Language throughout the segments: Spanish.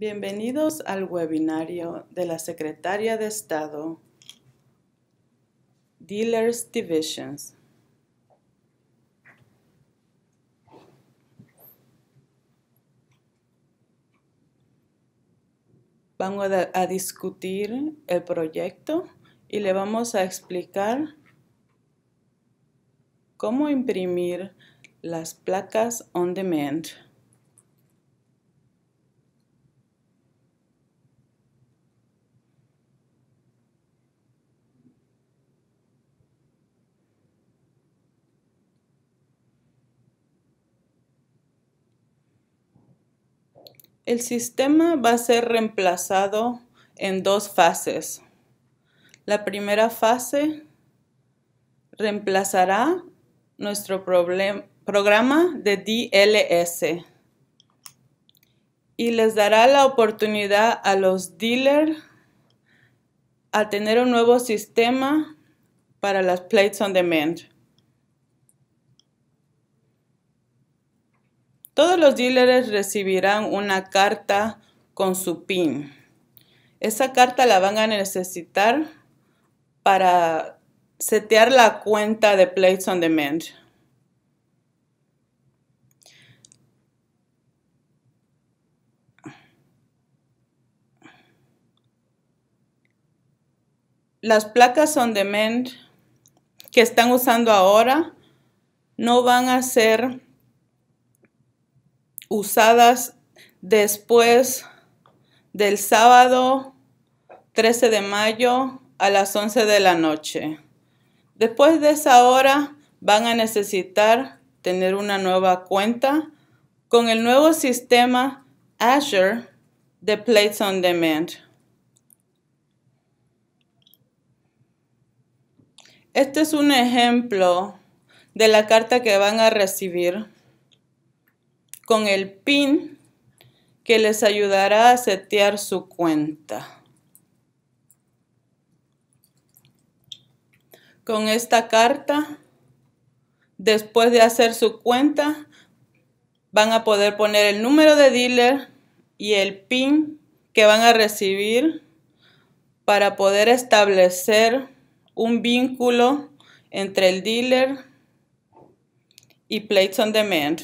Bienvenidos al webinario de la Secretaria de Estado, Dealers Divisions. Vamos a discutir el proyecto y le vamos a explicar cómo imprimir las placas on demand. El sistema va a ser reemplazado en dos fases. La primera fase reemplazará nuestro programa de DLS y les dará la oportunidad a los dealers a tener un nuevo sistema para las plates on demand. Todos los dealers recibirán una carta con su PIN. Esa carta la van a necesitar para setear la cuenta de Plates on Demand. Las placas on demand que están usando ahora no van a ser usadas después del sábado 13 de mayo a las 11 de la noche. Después de esa hora van a necesitar tener una nueva cuenta con el nuevo sistema Azure de Plates on Demand. Este es un ejemplo de la carta que van a recibir con el PIN que les ayudará a setear su cuenta. Con esta carta, después de hacer su cuenta, van a poder poner el número de dealer y el PIN que van a recibir para poder establecer un vínculo entre el dealer y Plates on Demand.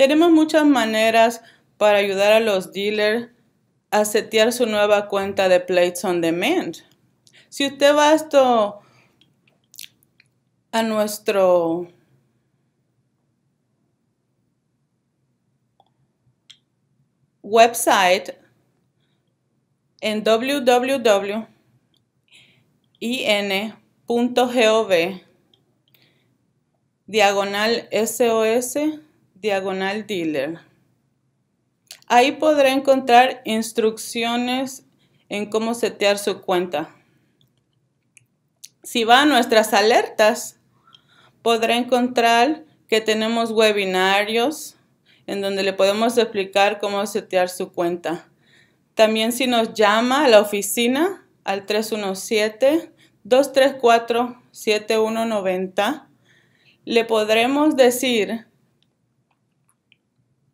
Tenemos muchas maneras para ayudar a los dealers a setear su nueva cuenta de Plates on Demand. Si usted va a esto a nuestro website en www.in.gov SOS diagonal dealer. Ahí podrá encontrar instrucciones en cómo setear su cuenta. Si va a nuestras alertas, podrá encontrar que tenemos webinarios en donde le podemos explicar cómo setear su cuenta. También si nos llama a la oficina al 317-234-7190, le podremos decir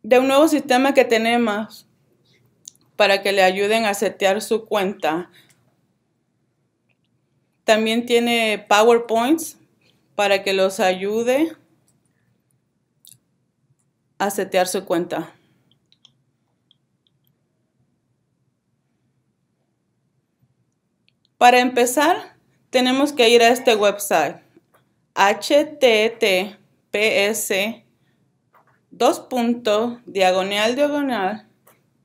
de un nuevo sistema que tenemos para que le ayuden a setear su cuenta. También tiene PowerPoints para que los ayude a setear su cuenta. Para empezar, tenemos que ir a este website https dos diagonal, diagonal,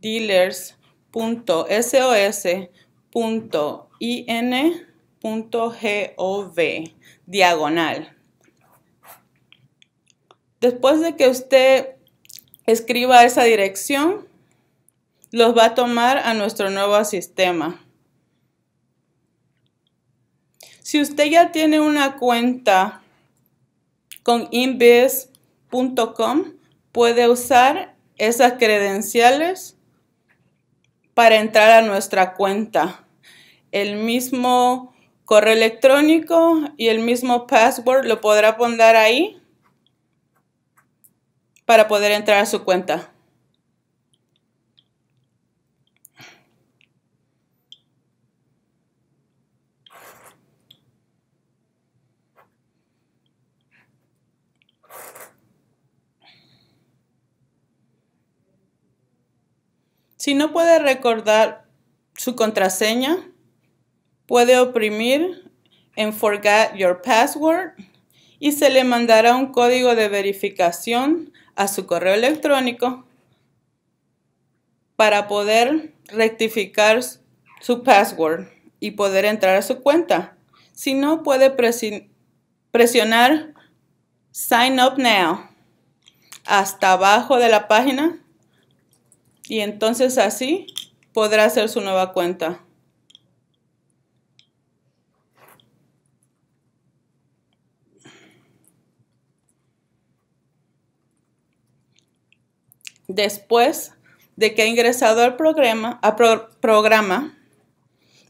dealers.sos.in.gov, diagonal. Después de que usted escriba esa dirección, los va a tomar a nuestro nuevo sistema. Si usted ya tiene una cuenta con invis.com, puede usar esas credenciales para entrar a nuestra cuenta. El mismo correo electrónico y el mismo password lo podrá poner ahí para poder entrar a su cuenta. Si no puede recordar su contraseña, puede oprimir en Forget Your Password y se le mandará un código de verificación a su correo electrónico para poder rectificar su password y poder entrar a su cuenta. Si no, puede presionar Sign Up Now hasta abajo de la página y entonces así podrá hacer su nueva cuenta. Después de que ha ingresado al programa, programa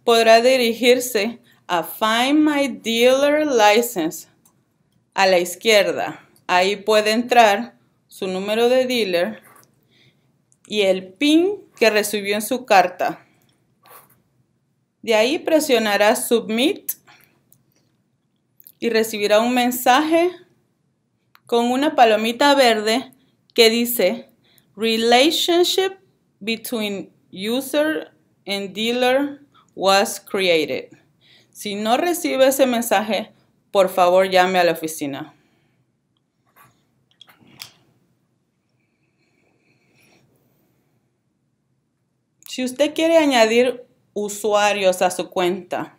podrá dirigirse a Find My Dealer License a la izquierda. Ahí puede entrar su número de dealer y el PIN que recibió en su carta. De ahí presionará Submit y recibirá un mensaje con una palomita verde que dice Relationship between user and dealer was created. Si no recibe ese mensaje, por favor llame a la oficina. Si usted quiere añadir usuarios a su cuenta,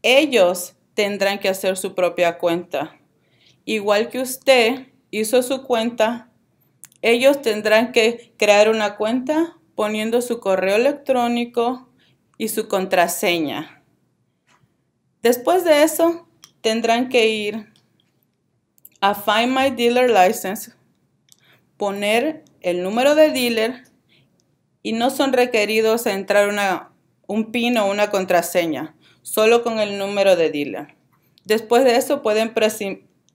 ellos tendrán que hacer su propia cuenta. Igual que usted hizo su cuenta, ellos tendrán que crear una cuenta poniendo su correo electrónico y su contraseña. Después de eso, tendrán que ir a Find My Dealer License, poner el número de dealer y no son requeridos a entrar un PIN o una contraseña, solo con el número de dealer. Después de eso pueden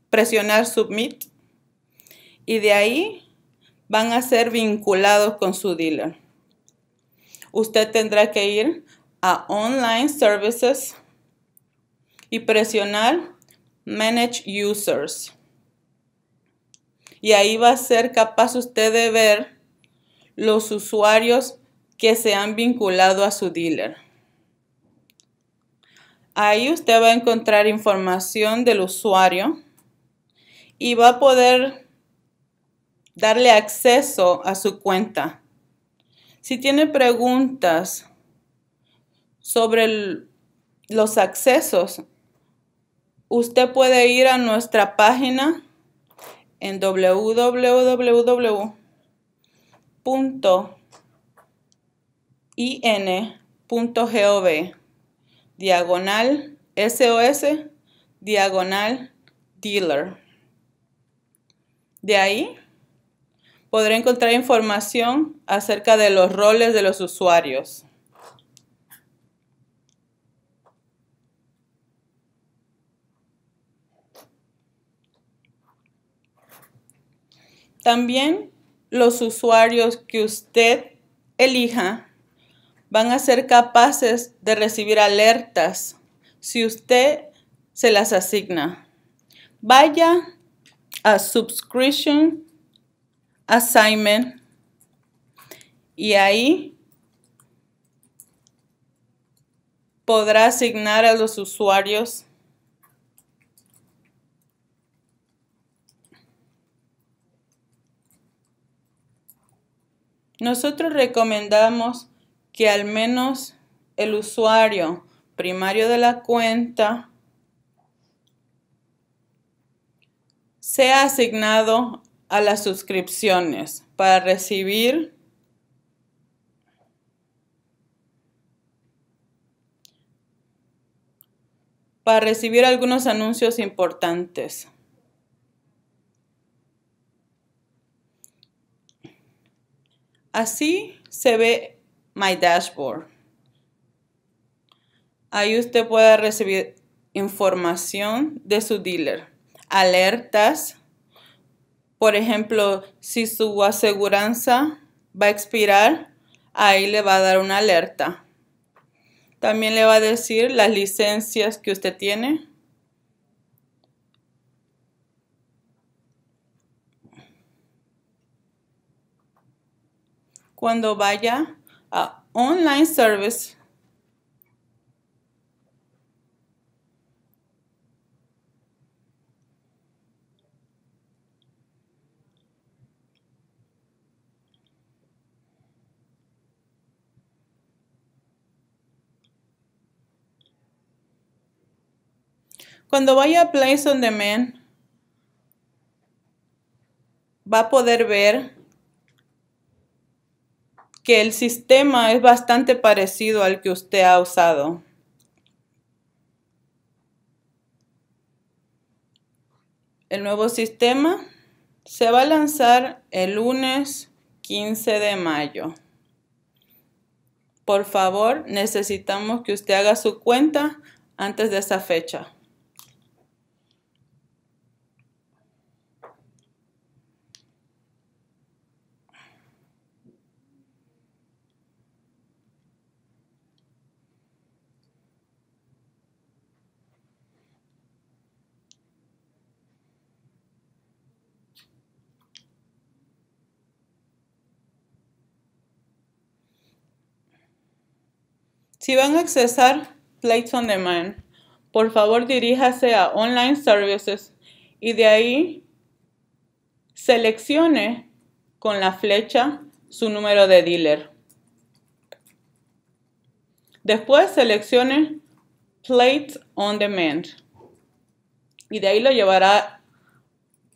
presionar Submit y de ahí van a ser vinculados con su dealer. Usted tendrá que ir a Online Services y presionar Manage Users. Y ahí va a ser capaz usted de ver los usuarios que se han vinculado a su dealer. Ahí usted va a encontrar información del usuario y va a poder darle acceso a su cuenta. Si tiene preguntas sobre los accesos, usted puede ir a nuestra página en www in.gov diagonal SOS diagonal dealer. De ahí podré encontrar información acerca de los roles de los usuarios. También los usuarios que usted elija van a ser capaces de recibir alertas si usted se las asigna. Vaya a Subscription Assignment y ahí podrá asignar a los usuarios Nosotros recomendamos que al menos el usuario primario de la cuenta sea asignado a las suscripciones para recibir para recibir algunos anuncios importantes. Así se ve My Dashboard. Ahí usted puede recibir información de su dealer, alertas, por ejemplo, si su aseguranza va a expirar, ahí le va a dar una alerta. También le va a decir las licencias que usted tiene, cuando vaya a Online Service. Cuando vaya a Place on Demand, va a poder ver que el sistema es bastante parecido al que usted ha usado. El nuevo sistema se va a lanzar el lunes 15 de mayo. Por favor, necesitamos que usted haga su cuenta antes de esa fecha. Si van a accesar Plates on Demand, por favor diríjase a Online Services y de ahí seleccione con la flecha su número de dealer. Después seleccione Plates on Demand y de ahí lo llevará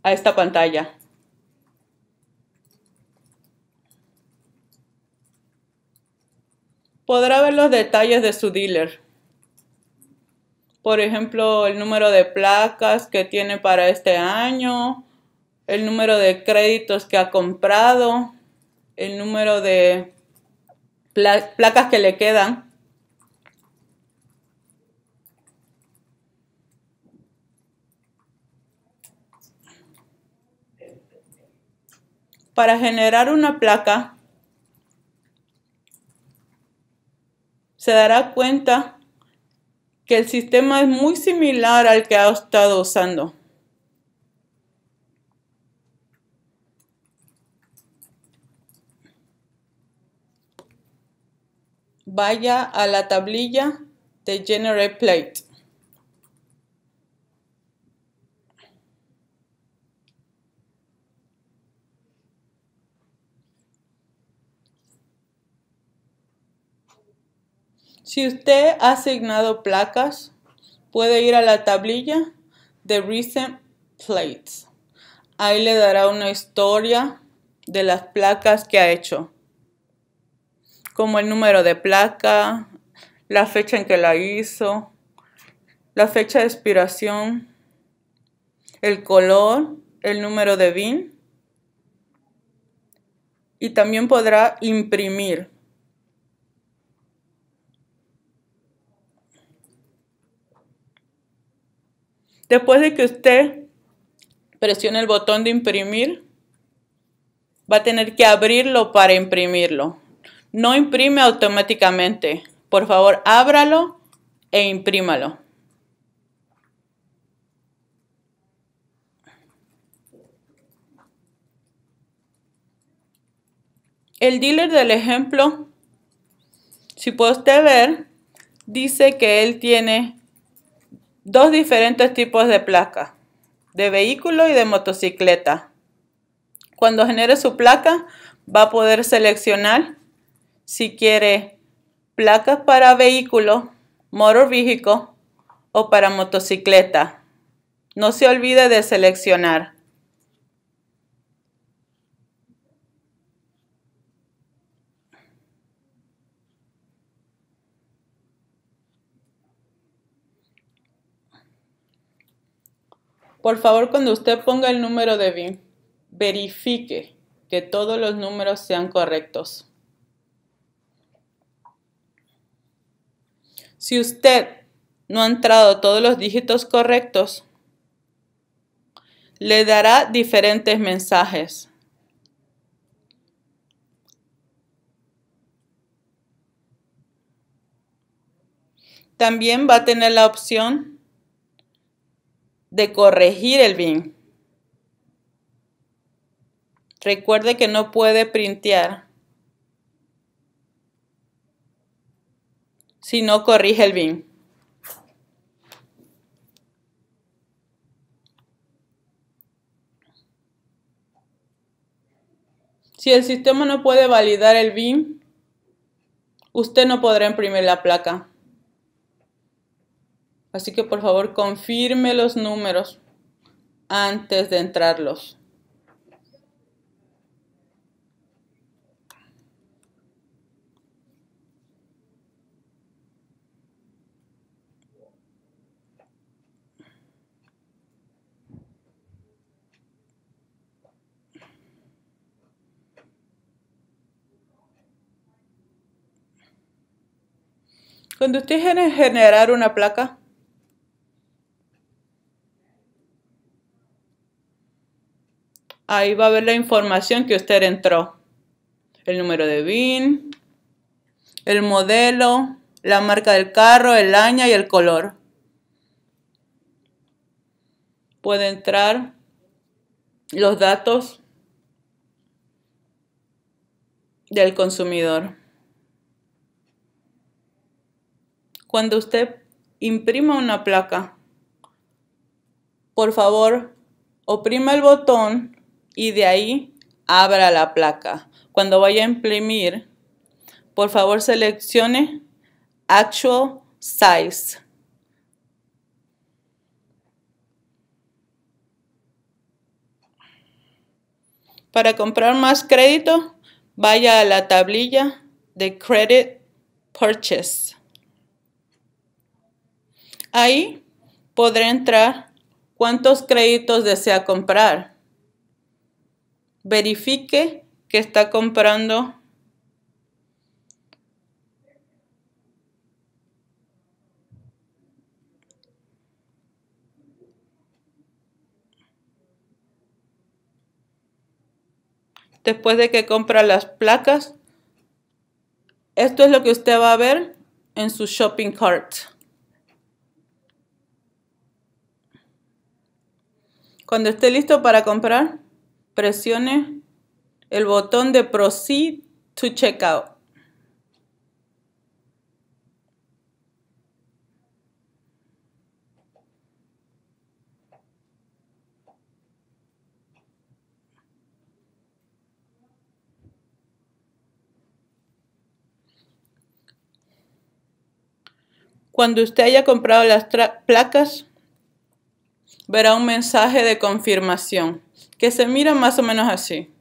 a esta pantalla. podrá ver los detalles de su dealer. Por ejemplo, el número de placas que tiene para este año, el número de créditos que ha comprado, el número de placas que le quedan. Para generar una placa, se dará cuenta que el sistema es muy similar al que ha estado usando. Vaya a la tablilla de Generate Plate. Si usted ha asignado placas, puede ir a la tablilla de Recent Plates. Ahí le dará una historia de las placas que ha hecho, como el número de placa, la fecha en que la hizo, la fecha de expiración, el color, el número de BIN y también podrá imprimir Después de que usted presione el botón de imprimir, va a tener que abrirlo para imprimirlo. No imprime automáticamente. Por favor, ábralo e imprímalo. El dealer del ejemplo, si puede usted ver, dice que él tiene Dos diferentes tipos de placa, de vehículo y de motocicleta. Cuando genere su placa, va a poder seleccionar si quiere placas para vehículo, motor vehicle o para motocicleta. No se olvide de seleccionar. Por favor, cuando usted ponga el número de BIM, verifique que todos los números sean correctos. Si usted no ha entrado todos los dígitos correctos, le dará diferentes mensajes. También va a tener la opción de corregir el bin. Recuerde que no puede printear si no corrige el bin. Si el sistema no puede validar el bin, usted no podrá imprimir la placa. Así que por favor confirme los números antes de entrarlos. Cuando usted generar una placa, Ahí va a ver la información que usted entró. El número de VIN, el modelo, la marca del carro, el año y el color. Puede entrar los datos del consumidor. Cuando usted imprima una placa, por favor, oprima el botón y de ahí abra la placa. Cuando vaya a imprimir, por favor seleccione Actual Size. Para comprar más crédito, vaya a la tablilla de Credit Purchase. Ahí podrá entrar cuántos créditos desea comprar verifique que está comprando después de que compra las placas. Esto es lo que usted va a ver en su shopping cart. Cuando esté listo para comprar, presione el botón de Proceed to Checkout. Cuando usted haya comprado las placas, verá un mensaje de confirmación que se mira más o menos así.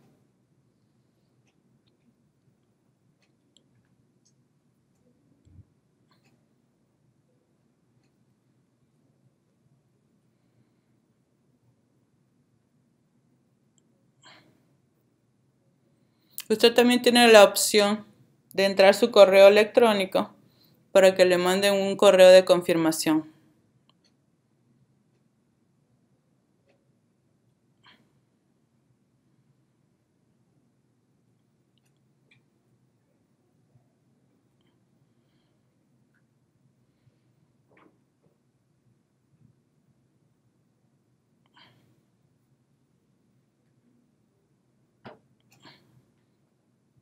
Usted también tiene la opción de entrar su correo electrónico para que le manden un correo de confirmación.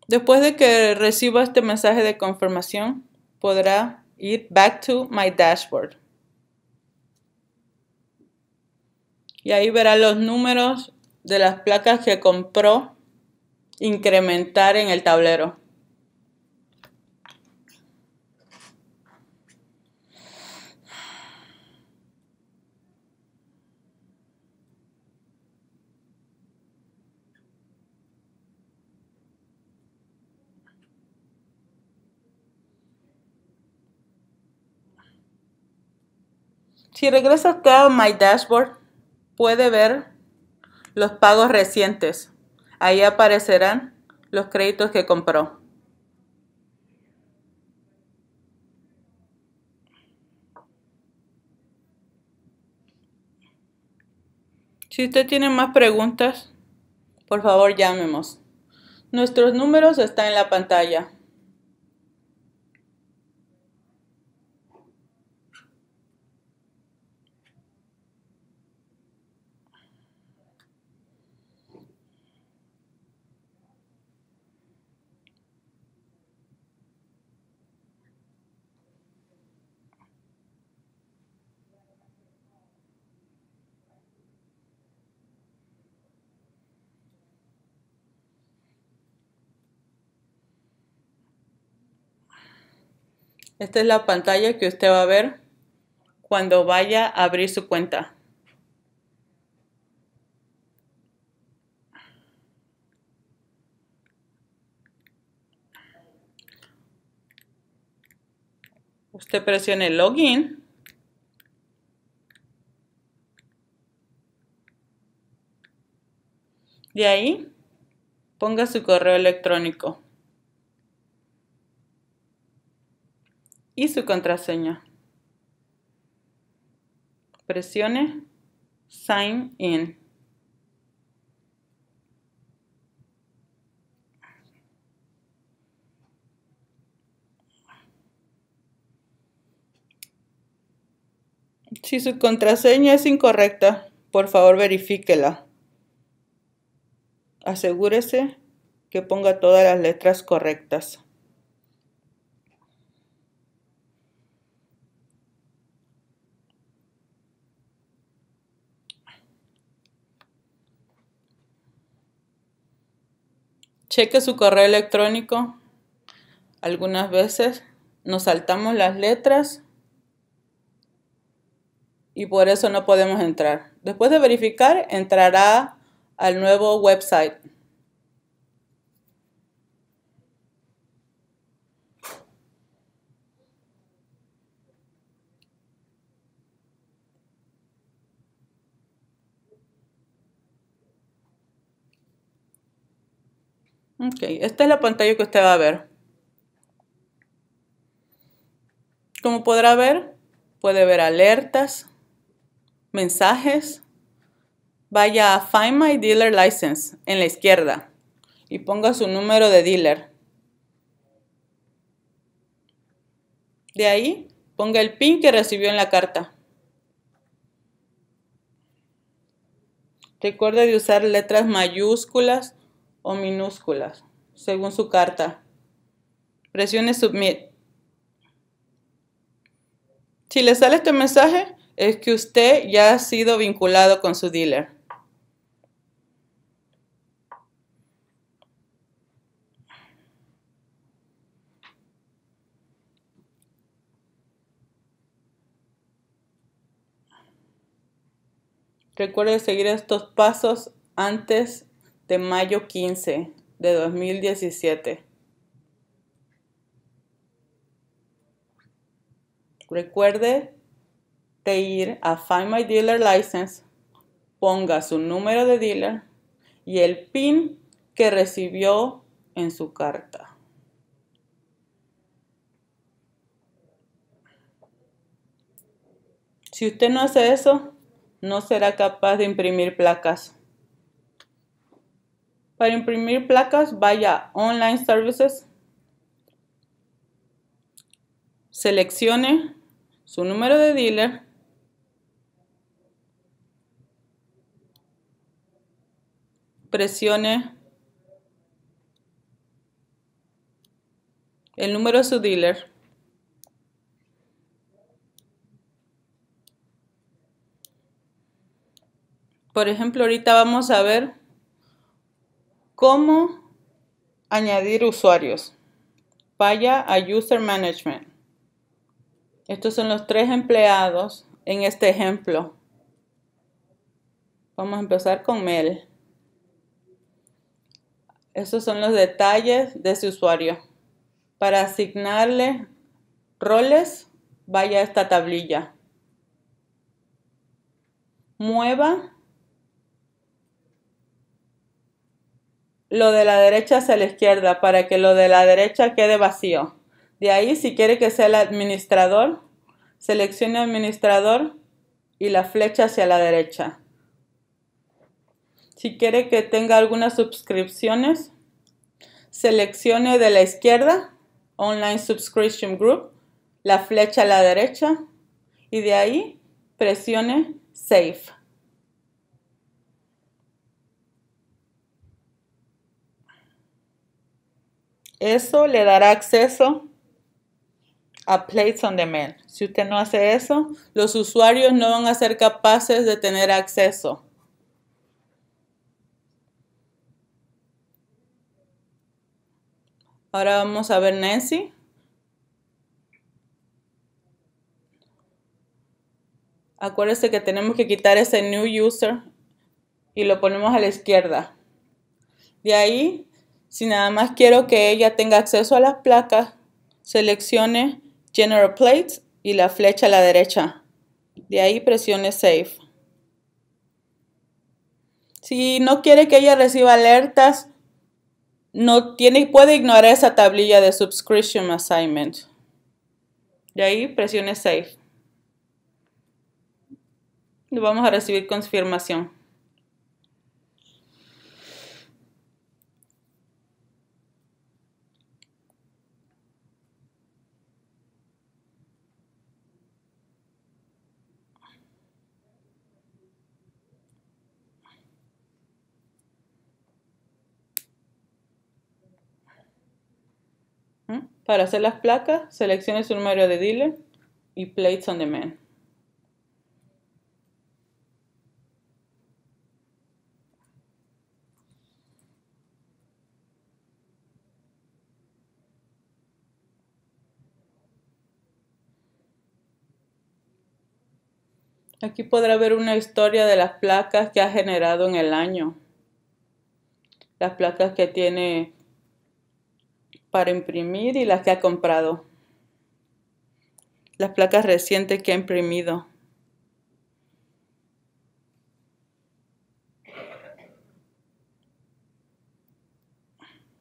Después de que reciba este mensaje de confirmación, podrá ir back to my dashboard. Y ahí verá los números de las placas que compró incrementar en el tablero. Si regresa acá a My Dashboard, puede ver los pagos recientes. Ahí aparecerán los créditos que compró. Si usted tiene más preguntas, por favor llámenos. Nuestros números están en la pantalla. Esta es la pantalla que usted va a ver cuando vaya a abrir su cuenta. Usted presione Login. De ahí, ponga su correo electrónico. y su contraseña. Presione Sign In. Si su contraseña es incorrecta, por favor verifíquela. Asegúrese que ponga todas las letras correctas. Cheque su correo electrónico. Algunas veces nos saltamos las letras y por eso no podemos entrar. Después de verificar, entrará al nuevo website. Ok, esta es la pantalla que usted va a ver. Como podrá ver, puede ver alertas, mensajes. Vaya a Find My Dealer License en la izquierda y ponga su número de dealer. De ahí, ponga el PIN que recibió en la carta. Recuerde de usar letras mayúsculas o minúsculas, según su carta. Presione submit. Si le sale este mensaje, es que usted ya ha sido vinculado con su dealer. Recuerde seguir estos pasos antes de de mayo 15 de 2017. Recuerde de ir a Find My Dealer License, ponga su número de dealer y el PIN que recibió en su carta. Si usted no hace eso, no será capaz de imprimir placas. Para imprimir placas, vaya Online Services, seleccione su número de dealer, presione el número de su dealer. Por ejemplo, ahorita vamos a ver ¿Cómo añadir usuarios? Vaya a User Management. Estos son los tres empleados en este ejemplo. Vamos a empezar con Mel. Estos son los detalles de su usuario. Para asignarle roles, vaya a esta tablilla. Mueva lo de la derecha hacia la izquierda para que lo de la derecha quede vacío. De ahí, si quiere que sea el administrador, seleccione administrador y la flecha hacia la derecha. Si quiere que tenga algunas suscripciones, seleccione de la izquierda, Online Subscription Group, la flecha a la derecha y de ahí presione Save. Eso le dará acceso a Plates on mail. Si usted no hace eso, los usuarios no van a ser capaces de tener acceso. Ahora vamos a ver Nancy. Acuérdese que tenemos que quitar ese New User y lo ponemos a la izquierda. De ahí si nada más quiero que ella tenga acceso a las placas, seleccione General Plates y la flecha a la derecha. De ahí presione Save. Si no quiere que ella reciba alertas, no tiene, puede ignorar esa tablilla de Subscription Assignment. De ahí presione Save. Y vamos a recibir confirmación. Para hacer las placas, seleccione su número de dealer y Plates on Demand. Aquí podrá ver una historia de las placas que ha generado en el año. Las placas que tiene para imprimir y las que ha comprado. Las placas recientes que ha imprimido.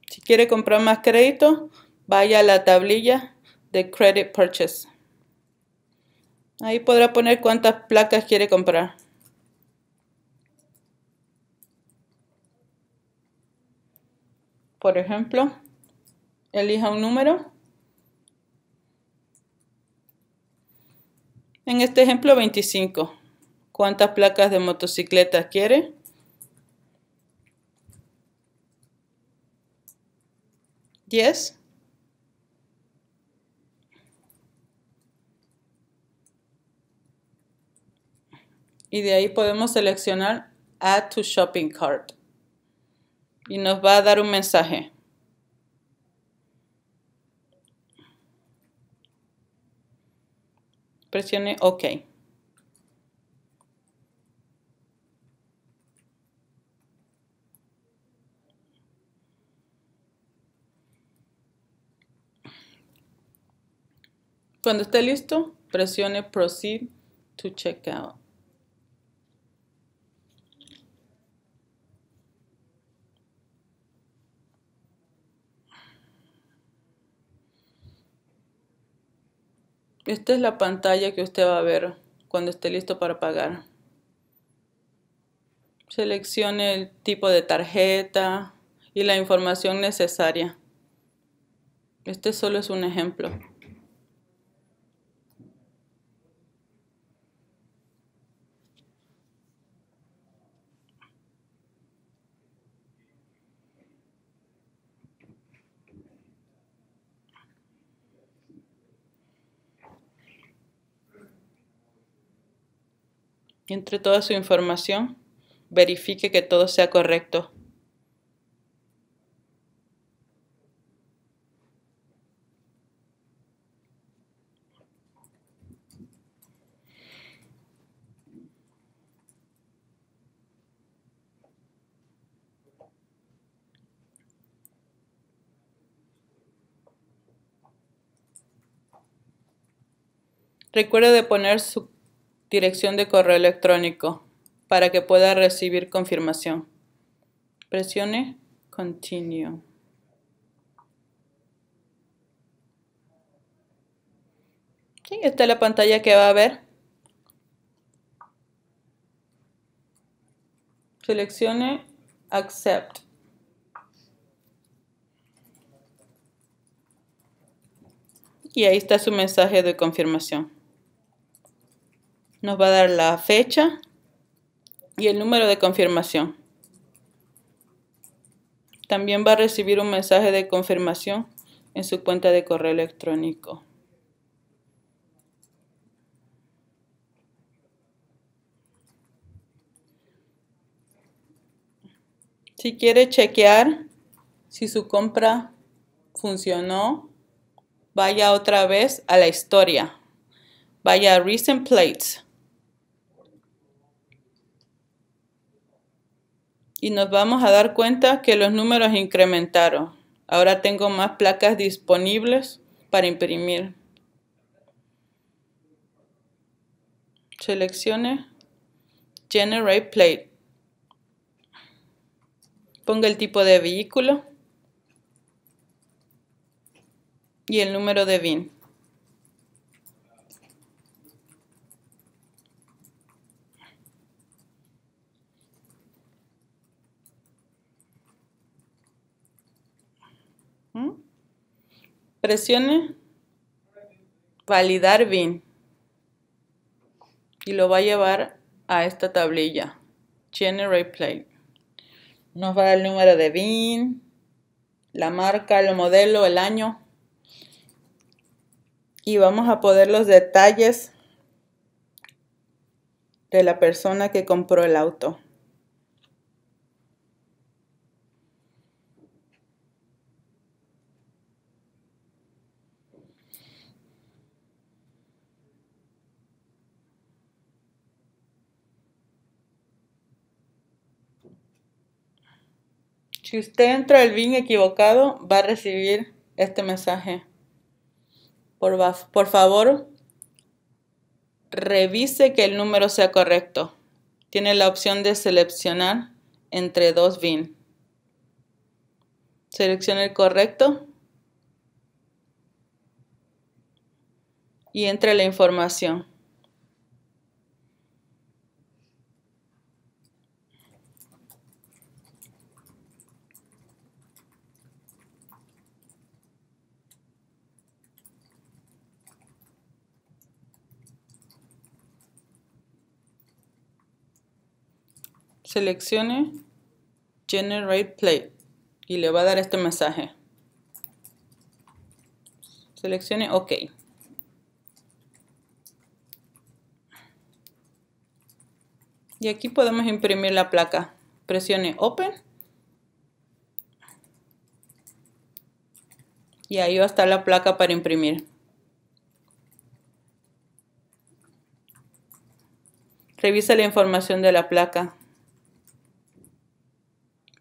Si quiere comprar más crédito, vaya a la tablilla de Credit Purchase. Ahí podrá poner cuántas placas quiere comprar. Por ejemplo, elija un número. En este ejemplo 25. ¿Cuántas placas de motocicleta quiere? 10, Y de ahí podemos seleccionar Add to Shopping Cart. Y nos va a dar un mensaje. presione OK. Cuando esté listo, presione Proceed to Checkout. Esta es la pantalla que usted va a ver cuando esté listo para pagar. Seleccione el tipo de tarjeta y la información necesaria. Este solo es un ejemplo. Entre toda su información, verifique que todo sea correcto. Recuerde de poner su dirección de correo electrónico para que pueda recibir confirmación. Presione Continue. Y esta es la pantalla que va a ver. Seleccione Accept. Y ahí está su mensaje de confirmación nos va a dar la fecha y el número de confirmación. También va a recibir un mensaje de confirmación en su cuenta de correo electrónico. Si quiere chequear si su compra funcionó, vaya otra vez a la historia. Vaya a Recent Plates. y nos vamos a dar cuenta que los números incrementaron. Ahora tengo más placas disponibles para imprimir. Seleccione Generate Plate. Ponga el tipo de vehículo y el número de VIN. presione validar bin y lo va a llevar a esta tablilla generate plate nos va a dar el número de bin la marca el modelo el año y vamos a poder los detalles de la persona que compró el auto Si usted entra al BIN equivocado, va a recibir este mensaje. Por, favor, revise que el número sea correcto. Tiene la opción de seleccionar entre dos BIN. Seleccione el correcto y entre la información. seleccione Generate Plate y le va a dar este mensaje. Seleccione OK. Y aquí podemos imprimir la placa. Presione Open. Y ahí va a estar la placa para imprimir. Revisa la información de la placa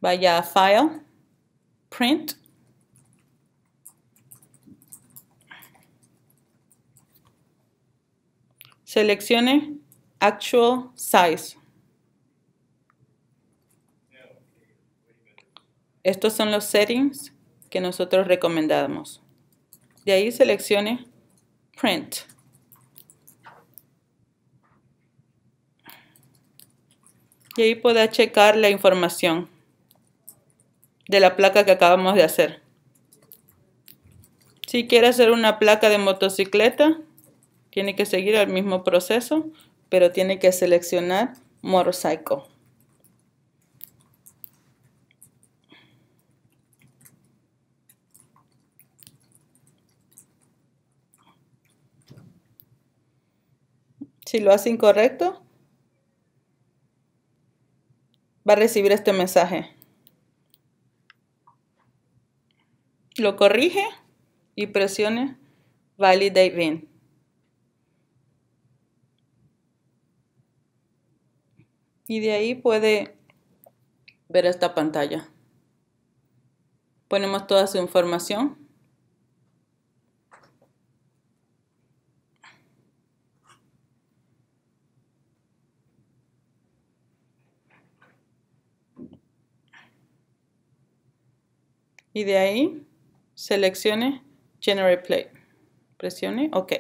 vaya a File, Print, seleccione Actual Size. Estos son los settings que nosotros recomendamos. De ahí seleccione Print. Y ahí pueda checar la información de la placa que acabamos de hacer. Si quiere hacer una placa de motocicleta, tiene que seguir el mismo proceso, pero tiene que seleccionar motorcycle. Si lo hace incorrecto, va a recibir este mensaje. lo corrige y presione Validate Bin. Y de ahí puede ver esta pantalla. Ponemos toda su información. Y de ahí seleccione Generate Plate. Presione OK.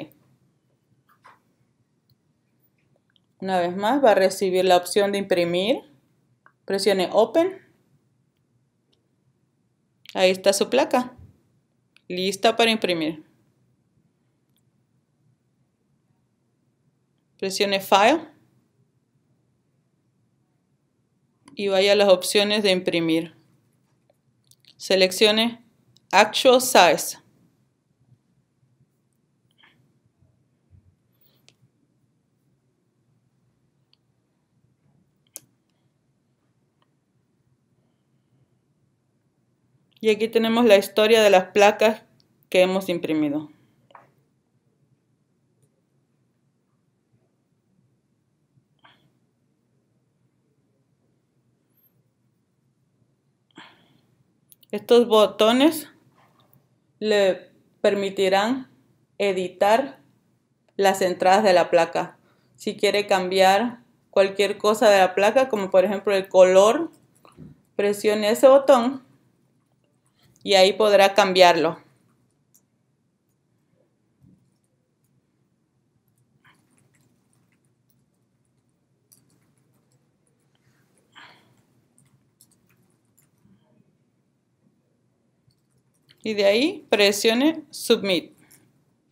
Una vez más va a recibir la opción de imprimir. Presione Open. Ahí está su placa. Lista para imprimir. Presione File. Y vaya a las opciones de imprimir. Seleccione actual size. Y aquí tenemos la historia de las placas que hemos imprimido. Estos botones le permitirán editar las entradas de la placa. Si quiere cambiar cualquier cosa de la placa, como por ejemplo el color, presione ese botón y ahí podrá cambiarlo. y de ahí presione Submit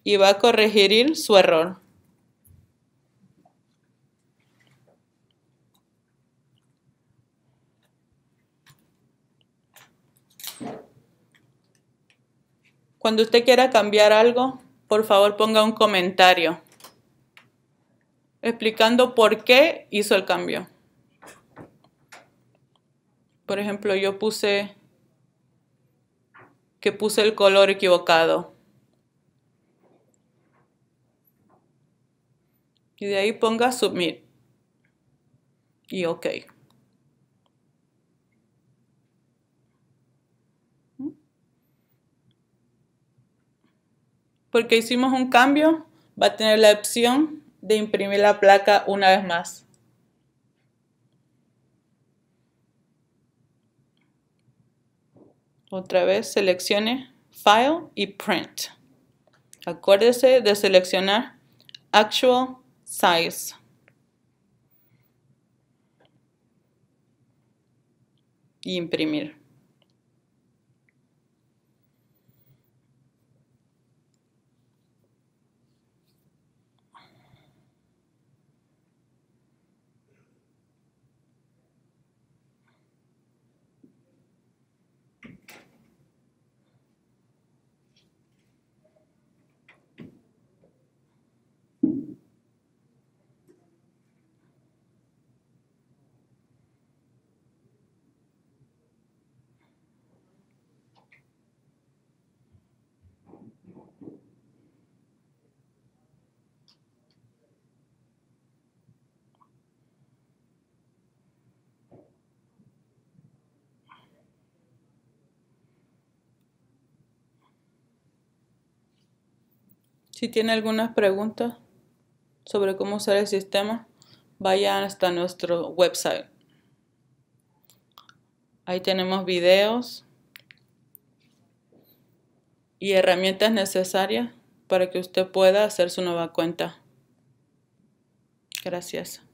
y va a corregir su error. Cuando usted quiera cambiar algo, por favor ponga un comentario explicando por qué hizo el cambio. Por ejemplo, yo puse que puse el color equivocado. Y de ahí ponga Submit. Y OK. Porque hicimos un cambio, va a tener la opción de imprimir la placa una vez más. Otra vez seleccione File y Print. Acuérdese de seleccionar Actual Size. Y imprimir. Si tiene alguna pregunta sobre cómo usar el sistema, vaya hasta nuestro website. Ahí tenemos videos y herramientas necesarias para que usted pueda hacer su nueva cuenta. Gracias.